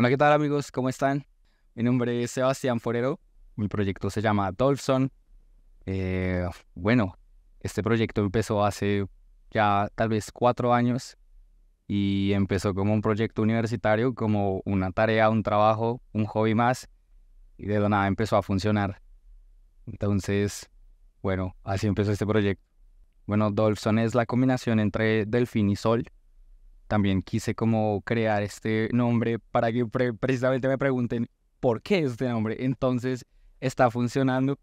Hola, ¿qué tal amigos? ¿Cómo están? Mi nombre es Sebastián Forero, mi proyecto se llama Dolphson. Eh, bueno, este proyecto empezó hace ya tal vez cuatro años y empezó como un proyecto universitario, como una tarea, un trabajo, un hobby más y de la nada empezó a funcionar. Entonces, bueno, así empezó este proyecto. Bueno, Dolphson es la combinación entre delfín y sol también quise como crear este nombre para que precisamente me pregunten por qué este nombre. Entonces está funcionando,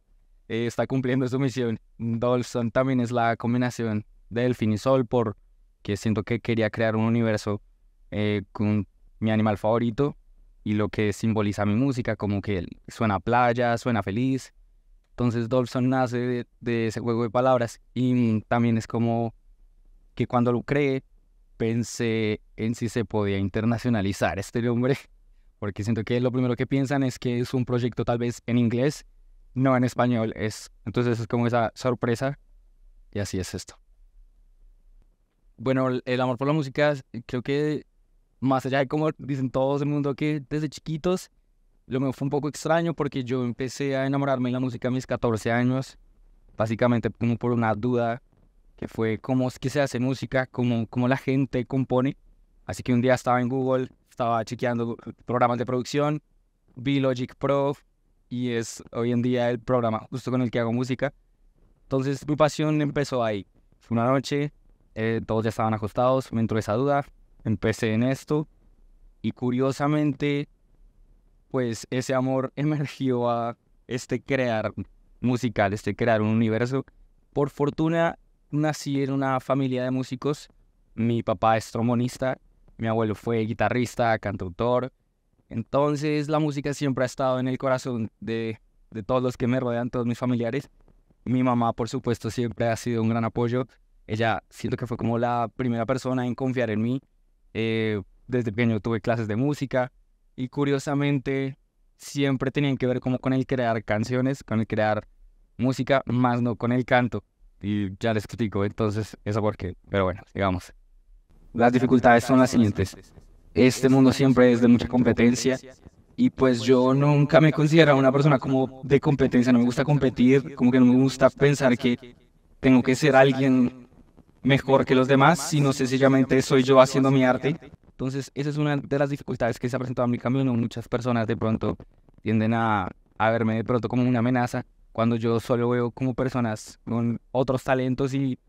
eh, está cumpliendo su misión. Dolson también es la combinación de Delfín y Sol porque siento que quería crear un universo eh, con mi animal favorito y lo que simboliza mi música, como que suena playa, suena feliz. Entonces Dolson nace de, de ese juego de palabras y también es como que cuando lo cree pensé en si se podía internacionalizar este nombre, porque siento que lo primero que piensan es que es un proyecto tal vez en inglés, no en español. Es, entonces es como esa sorpresa y así es esto. Bueno, el amor por la música creo que más allá de como dicen todos el mundo que desde chiquitos, lo mío fue un poco extraño porque yo empecé a enamorarme de la música a mis 14 años, básicamente como por una duda que fue cómo es que se hace música, como la gente compone. Así que un día estaba en Google, estaba chequeando programas de producción, vi Logic Pro y es hoy en día el programa justo con el que hago música. Entonces mi pasión empezó ahí. Fue una noche, eh, todos ya estaban ajustados, me entró esa duda, empecé en esto y curiosamente pues ese amor emergió a este crear musical, este crear un universo. Por fortuna nací en una familia de músicos. Mi papá es tromonista, mi abuelo fue guitarrista, cantautor. Entonces la música siempre ha estado en el corazón de, de todos los que me rodean, todos mis familiares. Mi mamá, por supuesto, siempre ha sido un gran apoyo. Ella siento que fue como la primera persona en confiar en mí. Eh, desde pequeño tuve clases de música y curiosamente siempre tenían que ver como con el crear canciones, con el crear música, más no con el canto y ya les explico entonces eso por qué. Pero bueno, digamos Las dificultades son las siguientes. Este mundo siempre es de mucha competencia y pues yo nunca me considero una persona como de competencia, no me gusta competir, como que no me gusta pensar que tengo que ser alguien mejor que los demás, sino sencillamente soy yo haciendo mi arte. Entonces, esa es una de las dificultades que se ha presentado en mi camino. Muchas personas de pronto tienden a, a verme de pronto como una amenaza, cuando yo solo veo como personas con otros talentos y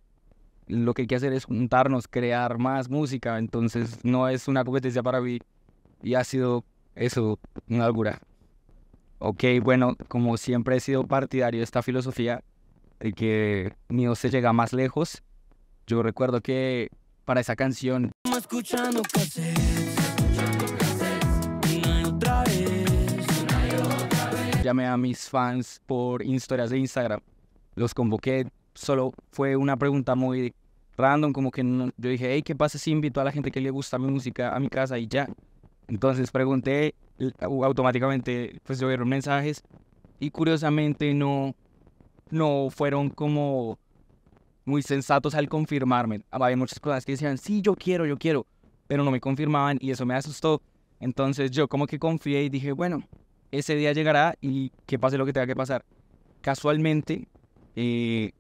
lo que hay que hacer es juntarnos, crear más música, entonces no es una competencia para mí y ha sido eso, una locura. Ok, bueno, como siempre he sido partidario de esta filosofía de que mío se llega más lejos, yo recuerdo que para esa canción... llamé a mis fans por historias de Instagram. Los convoqué, solo fue una pregunta muy random, como que yo dije, hey, ¿qué pasa si invito a la gente que le gusta mi música a mi casa y ya? Entonces pregunté, automáticamente pues llovieron mensajes y curiosamente no, no fueron como muy sensatos al confirmarme. Ah, había muchas cosas que decían, sí, yo quiero, yo quiero, pero no me confirmaban y eso me asustó. Entonces yo como que confié y dije, bueno, ese día llegará y que pase lo que tenga que pasar. Casualmente, eh,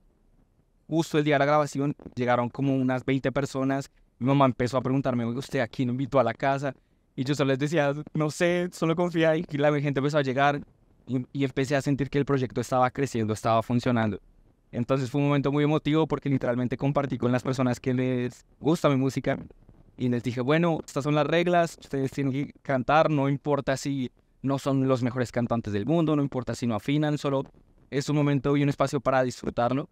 justo el día de la grabación, llegaron como unas 20 personas. Mi mamá empezó a preguntarme, ¿usted aquí no invitó a la casa? Y yo solo les decía, no sé, solo confía. Y la gente empezó a llegar y, y empecé a sentir que el proyecto estaba creciendo, estaba funcionando. Entonces fue un momento muy emotivo porque literalmente compartí con las personas que les gusta mi música y les dije, bueno, estas son las reglas, ustedes tienen que cantar, no importa si no son los mejores cantantes del mundo, no importa si no afinan, solo es un momento y un espacio para disfrutarlo.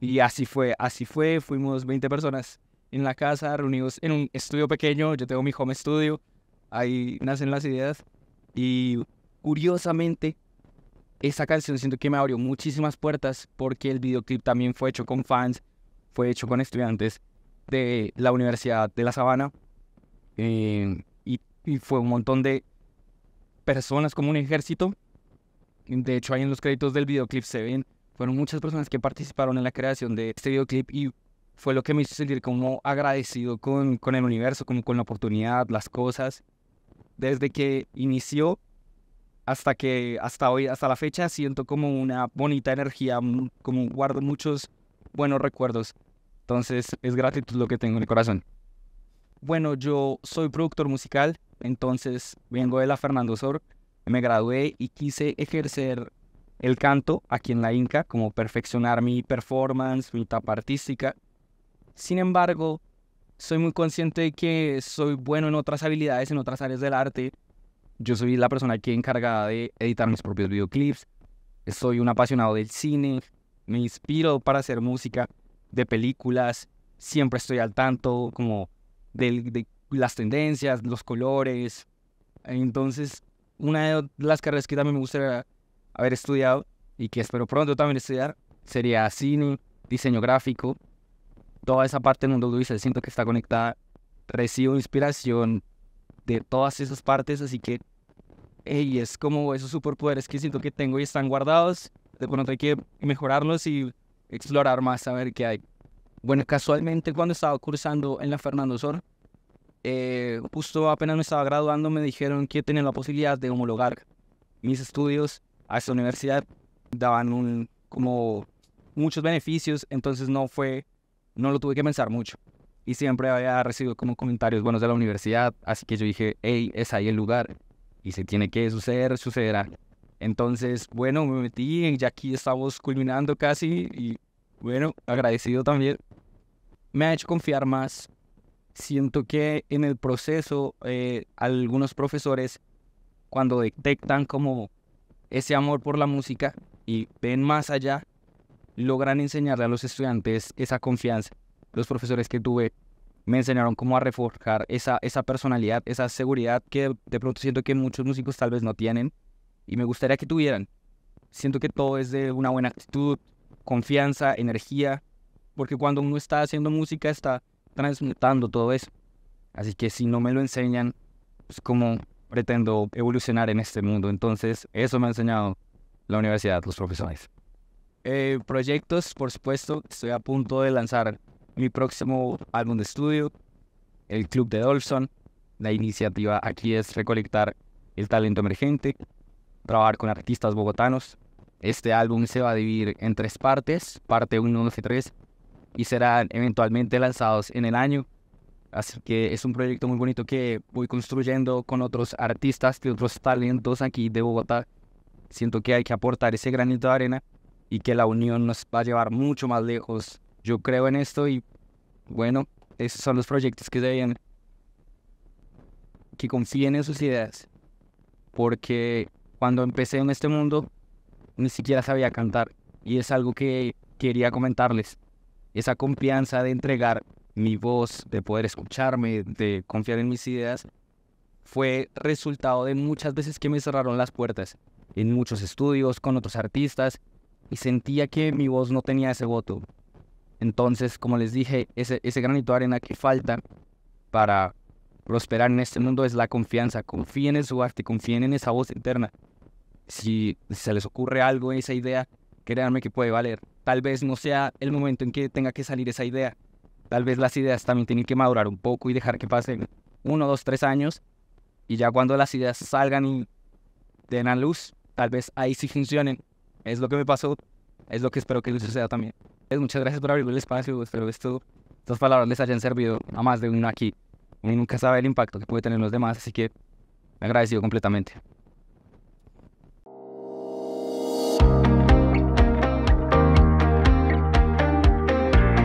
Y así fue, así fue, fuimos 20 personas en la casa, reunidos en un estudio pequeño, yo tengo mi home studio, ahí nacen las ideas. Y curiosamente, esa canción siento que me abrió muchísimas puertas porque el videoclip también fue hecho con fans, fue hecho con estudiantes de la Universidad de La Sabana. Eh, y fue un montón de personas como un ejército. De hecho, ahí en los créditos del videoclip se ven, fueron muchas personas que participaron en la creación de este videoclip y fue lo que me hizo sentir como agradecido con, con el universo, como con la oportunidad, las cosas. Desde que inició hasta que hasta hoy, hasta la fecha, siento como una bonita energía, mm, como guardo muchos buenos recuerdos. Entonces es gratitud lo que tengo en el corazón. Bueno, yo soy productor musical, entonces vengo de la Fernando Sor, me gradué y quise ejercer el canto aquí en la Inca, como perfeccionar mi performance, mi tapa artística. Sin embargo, soy muy consciente de que soy bueno en otras habilidades, en otras áreas del arte. Yo soy la persona que encargada de editar mis propios videoclips. Soy un apasionado del cine. Me inspiro para hacer música de películas. Siempre estoy al tanto, como de, las tendencias, los colores. Entonces, una de las carreras que también me gustaría haber estudiado y que espero pronto también estudiar sería cine, diseño gráfico. Toda esa parte del mundo audiovisual siento que está conectada. Recibo inspiración de todas esas partes, así que es como esos superpoderes que siento que tengo y están guardados. De pronto hay que mejorarlos y explorar más, a ver qué hay. Bueno, casualmente cuando estaba cursando en la Fernando Sor, eh, justo apenas me estaba graduando, me dijeron que tenía la posibilidad de homologar mis estudios a esta universidad. Daban un, como muchos beneficios, entonces no fue, no lo tuve que pensar mucho. Y siempre había recibido como comentarios buenos de la universidad, así que yo dije, hey, es ahí el lugar. Y si tiene que suceder, sucederá. Entonces, bueno, me metí y aquí estamos culminando casi. Y bueno, agradecido también me ha hecho confiar más. Siento que en el proceso eh, algunos profesores, cuando detectan como ese amor por la música y ven más allá, logran enseñarle a los estudiantes esa confianza. Los profesores que tuve me enseñaron cómo a reforjar esa, esa personalidad, esa seguridad que de pronto siento que muchos músicos tal vez no tienen y me gustaría que tuvieran. Siento que todo es de una buena actitud, confianza, energía porque cuando uno está haciendo música está transmutando todo eso. Así que si no me lo enseñan, pues como pretendo evolucionar en este mundo. Entonces, eso me ha enseñado la universidad, los profesores. Eh, proyectos, por supuesto, estoy a punto de lanzar mi próximo álbum de estudio, el Club de Dolson. La iniciativa aquí es recolectar el talento emergente, trabajar con artistas bogotanos. Este álbum se va a dividir en tres partes, parte 1, 2 y 3 y serán eventualmente lanzados en el año. Así que es un proyecto muy bonito que voy construyendo con otros artistas y otros talentos aquí de Bogotá. Siento que hay que aportar ese granito de arena y que la unión nos va a llevar mucho más lejos. Yo creo en esto y bueno, esos son los proyectos que se vienen. Que confíen en sus ideas. Porque cuando empecé en este mundo, ni siquiera sabía cantar. Y es algo que quería comentarles esa confianza de entregar mi voz, de poder escucharme, de confiar en mis ideas, fue resultado de muchas veces que me cerraron las puertas, en muchos estudios, con otros artistas, y sentía que mi voz no tenía ese voto. Entonces, como les dije, ese, ese granito de arena que falta para prosperar en este mundo es la confianza. Confíen en su arte, confíen en esa voz interna. Si se les ocurre algo, esa idea, créanme que puede valer tal vez no sea el momento en que tenga que salir esa idea. Tal vez las ideas también tienen que madurar un poco y dejar que pasen uno, dos, tres años. Y ya cuando las ideas salgan y tengan luz, tal vez ahí sí funcionen. Es lo que me pasó, es lo que espero que les suceda también. Pues muchas gracias por abrirme el espacio, espero esto, estas palabras les hayan servido a más de uno aquí. Uno nunca sabe el impacto que puede tener los demás, así que me agradecido completamente.